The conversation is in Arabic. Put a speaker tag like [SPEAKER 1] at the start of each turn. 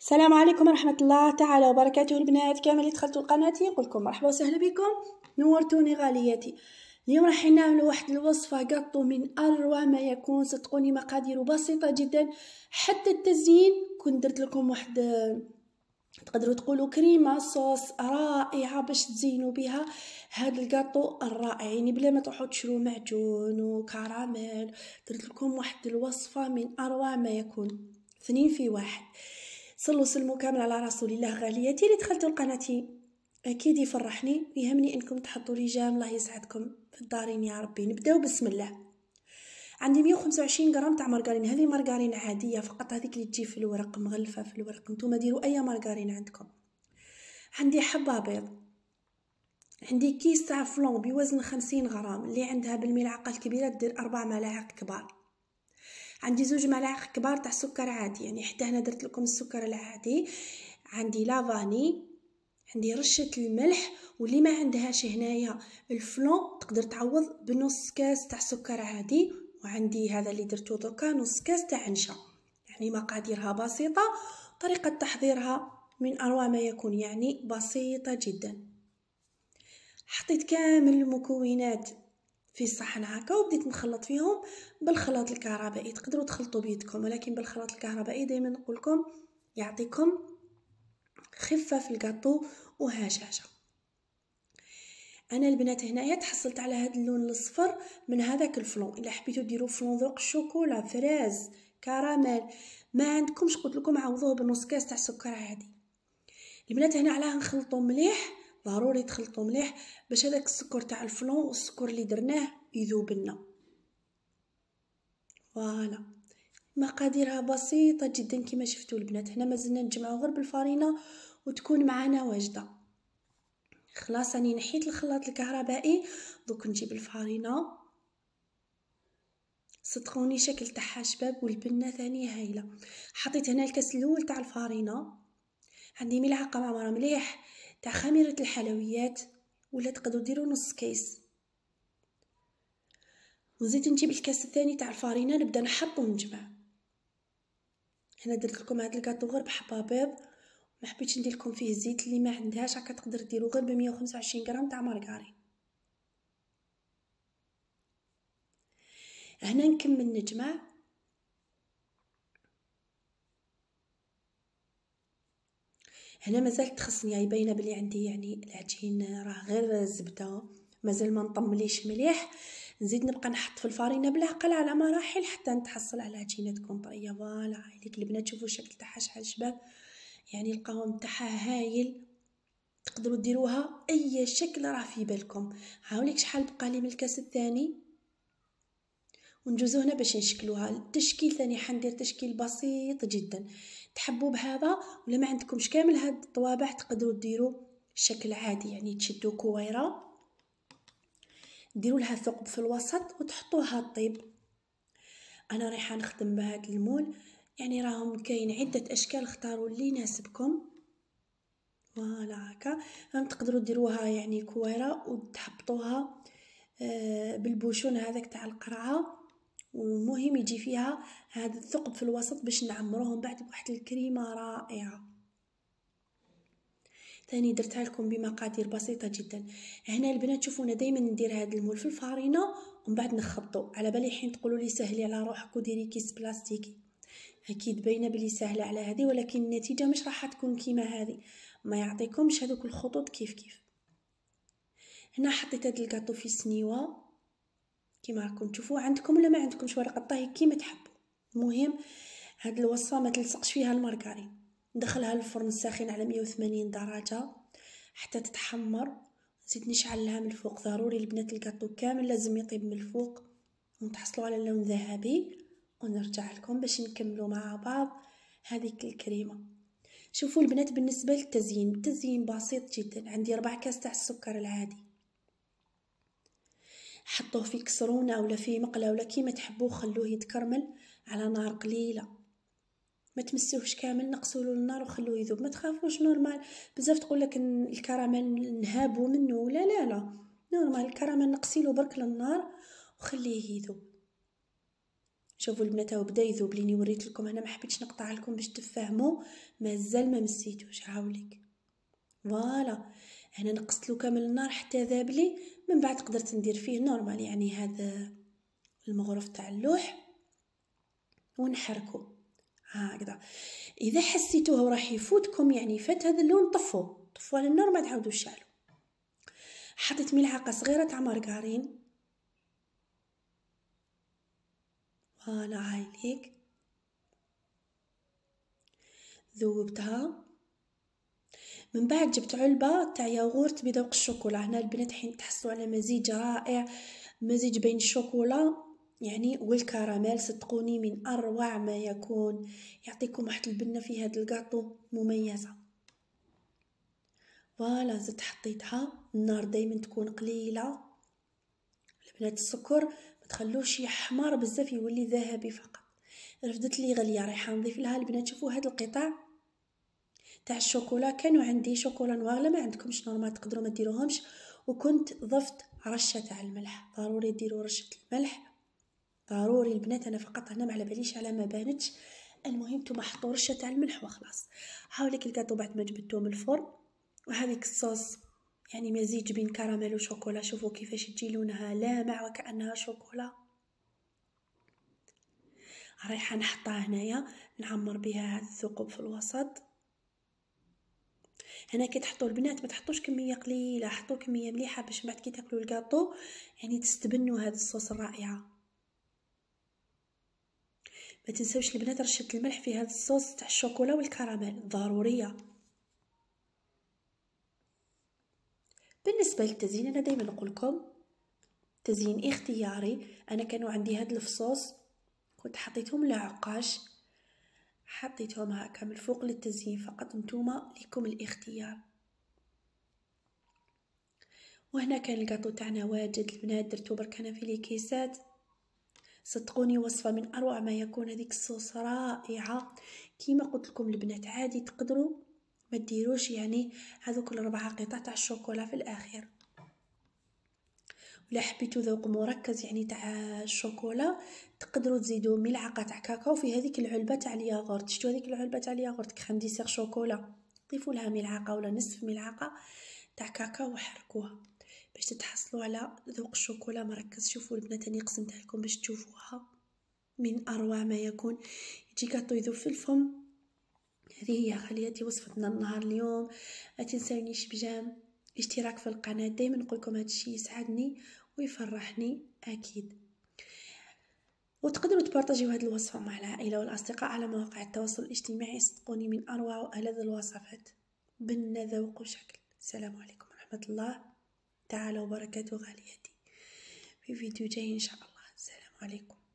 [SPEAKER 1] السلام عليكم ورحمة الله تعالى وبركاته البنات كامل اللي دخلتوا لقناتي نقول لكم مرحبا وسهلا بكم نورتوني غالياتي اليوم راح نعمل واحد الوصفة قطو من أروع ما يكون صدقوني مقادير بسيطة جدا حتى التزيين كنت درت لكم واحد تقدروا تقولوا كريمة صوص رائعة باش تزينوا بها هاد القطو الرائع يعني بلا ما تروحوا تشرو معجون وكراميل درت لكم واحد الوصفة من أروع ما يكون اثنين في واحد صلوا سلموا كامل على رسول الله غالياتي اللي دخلتوا لقناتي اكيد يفرحني ويهمني انكم تحطوا لي جام الله يسعدكم في الدارين يا ربي نبداو بسم الله عندي 125 غرام تاع مارغرين هذه مارغرين عاديه فقط هذيك اللي تجي في الورق مغلفه في الورق نتوما ديروا اي مارغرين عندكم عندي حبه بيض عندي كيس تاع فلون بوزن 50 غرام اللي عندها بالملعقه الكبيره دير اربع ملاعق كبار عندي زوج ملاعق كبار تاع سكر عادي يعني حتى هنا درت لكم السكر العادي عندي لافاني عندي رشة الملح واللي ما عندهاش هنايا الفلون تقدر تعوض بنص كاس تاع سكر عادي وعندي هذا اللي درتو دركا نص كاس تاع عنشا يعني مقاديرها بسيطة طريقة تحضيرها من أروع ما يكون يعني بسيطة جدا حطيت كامل المكونات في الصحن هكا وبديت نخلط فيهم بالخلاط الكهربائي تقدروا تخلطوا بيدكم ولكن بالخلاط الكهربائي دائما نقول لكم يعطيكم خفه في الكاطو وهشاشه انا البنات هنايا تحصلت على هذا اللون الاصفر من هذاك الفلون الا حبيتو ديروا فلون ذوق الشوكولا فريز كراميل ما عندكمش قلت لكم عوضوه بنص كاس تاع سكر عادي البنات هنا علاه نخلطو مليح ضروري تخلطو مليح باش هذاك السكر تاع الفلون والسكر اللي درناه يذوب لنا فوالا مقاديرها بسيطه جدا كما شفتوا البنات هنا مازلنا نجمعو غير بالفرينه وتكون معانا واجده خلاص راني نحيت الخلاط الكهربائي دوك نجيب الفرينه صدقوني شكل تاعها شباب والبنه ثاني هايله حطيت هنا الكاس الاول تاع الفرينه عندي ملعقه معمره مليح تاع خميرة الحلويات ولا تقدروا ديروا نص كيس ونزيد نجيب الكاس الثاني تاع الفارينه نبدا نحط ونجمع هنا درت لكم هذا الكاطو غير بحبه بيض ما حبيتش ندير لكم فيه الزيت اللي ما عندهاش هكا تقدر ديروا غير ب 125 غرام تاع مارغرين هنا نكمل نجمع هنا مازال تخصني يعني باينه بلي عندي يعني العجين راه غير زبده مازال ما نطمليش مليح نزيد نبقى نحط في الفرينه بالعقل على مراحل حتى نتحصل على عجينه تكون طريه فوالا هايليك البنات شوفوا الشكل تاعها شحال شباب يعني القوام تاعها هايل تقدروا ديروها اي شكل راه في بالكم هاوليك شحال بقى لي من الكاس الثاني وندوزو هنا باش نشكلوها التشكيل ثاني حندير تشكيل بسيط جدا تحبوا بهذا ولا ما عندكمش كامل هاد الطوابع تقدروا ديروا شكل عادي يعني تشدوا كويره ديروا لها ثقب في الوسط وتحطوها طيب انا رايحه نخدم بهاد المول يعني راهم كاين عده اشكال اختاروا اللي يناسبكم فوالا هكا هم تقدروا ديروها يعني كويره وتحبطوها آه، بالبوشون هذاك تاع القرعه ومهم يجي فيها هذا الثقب في الوسط باش نعمروهم بعد بواحد الكريمه رائعه ثاني درتها لكم بمقادير بسيطه جدا هنا البنات انا دائما ندير هذا المول في الفارينه ومن بعد نخبطو على بالي حين تقولوا لي سهلي على روحك وديري كيس بلاستيكي اكيد باينه بلي سهله على هذه ولكن النتيجه مش راح تكون كيما هذه ما يعطيكمش هذوك الخطوط كيف كيف هنا حطيت هاد الكاطو في سنيوه كيما راكم تشوفوا عندكم ولا ما عندكمش ورقه طهي كيما تحبوا المهم هاد الوصفه ما تلصقش فيها المارغرين ندخلها للفرن الساخن على 180 درجه حتى تتحمر نزيد نشعلها من الفوق ضروري البنات الكاطو كامل لازم يطيب من الفوق ونتحصلوا على لون ذهبي ونرجع لكم باش نكملوا مع بعض هذيك الكريمه شوفوا البنات بالنسبه للتزيين التزيين بسيط جدا عندي ربع كاس تاع السكر العادي حطوه في كسرونه ولا في مقله ولا كيما تحبوه خلوه يتكرمل على نار قليله ما تمسوهش كامل نقصوا له النار وخلوه يذوب ما تخافوش نورمال بزاف تقول لك الكراميل نهابوا منه ولا لا لا نورمال الكراميل نقصي له برك للنار وخليه يذوب شوفوا البنات هو بدا يذوب ليني وريت لكم انا ما حبيتش نقطع لكم باش تفهموا مازال ما مسيتوش عاوليك فوالا هنا نقصت له كامل النار حتى ذاب لي من بعد قدرت ندير فيه نورمال يعني هذا المغرف تاع اللوح ونحركو هكذا اذا حسيتوه راح يفوتكم يعني فات هذا اللون طفوه طفوه على النار ما تعاودوا شعلو حطيت ملعقه صغيره تاع مارغرين فوالا هاي ليك ذوبتها من بعد جبت علبه تاع ياغورت بذوق الشوكولا هنا البنات حين تحصلوا على مزيج رائع مزيج بين الشوكولا يعني والكراميل صدقوني من اروع ما يكون يعطيكم واحد البنه في هذا الكاطو مميزه فوالا زدت حطيتها النار دائما تكون قليله البنات السكر ما تخلوش يحمر بزاف يولي ذهبي فقط رفدت لي غليه رايحه نضيف لها البنات شوفوا هذا القطع تاع الشوكولا كانوا عندي شوكولا نوار ما عندكمش نورمال تقدروا ما ديروهمش وكنت ضفت رشه تاع الملح ضروري ديروا رشه الملح ضروري البنات انا فقط هنا ما على باليش على ما بانتش المهم نتوما حطوا رشه تاع الملح وخلاص هاوليك الكاطو بعد ما جبدته من الفرن وهذيك الصوص يعني مزيج بين كراميل وشوكولا شوفوا كيفاش تجي لونها لامع وكانها شوكولا رايحه نحطها هنايا نعمر بها هاد الثقوب في الوسط هنا كي تحطوا البنات ما تحطوش كميه قليله حطوا كميه مليحه باش بعد كي تاكلوا الكاطو يعني تستبنوا هاد الصوص الرائعه ما تنساوش البنات رشه الملح في هذا الصوص تاع الشوكولا والكراميل ضروريه بالنسبه للتزيين انا دائما نقول لكم تزيين اختياري انا كانوا عندي هاد الفصوص كنت حطيتهم لعقاش حطيتهم هكا من فوق للتزيين فقط نتوما ليكم الاختيار وهنا كان الكاطو تاعنا واجد البنات درتو برك انا في كيسات صدقوني وصفة من أروع ما يكون هذيك الصوص رائعة كيما قلت لكم البنات عادي تقدروا ما ديروش يعني هذوك الربعة قطع تاع الشوكولا في الاخير الا حبيتو ذوق مركز يعني تاع الشوكولا تقدروا تزيدوا ملعقه تاع كاكاو في هذيك العلبه تاع الياغورت شفتوا هذيك العلبه تاع الياغورت كريم ديسير شوكولا ضيفوا لها ملعقه ولا نصف ملعقه تاع كاكاو وحركوها باش تتحصلوا على ذوق الشوكولا مركز شوفوا البنات راني قسمتها لكم باش تشوفوها من اروع ما يكون يجي كاطو يذوب في الفم هذه هي خلياتي وصفتنا النهار اليوم ما تنساونيش بجام الاشتراك في القناه دائما نقول لكم هذا الشيء يسعدني ويفرحني اكيد وتقدروا تبارطاجيو هذه الوصفه مع العائله والاصدقاء على مواقع التواصل الاجتماعي صدقوني من اروع والذ الوصفات بنا ذوق وشكل السلام عليكم ورحمه الله تعالى وبركاته غاليتي في فيديو جاي ان شاء الله السلام عليكم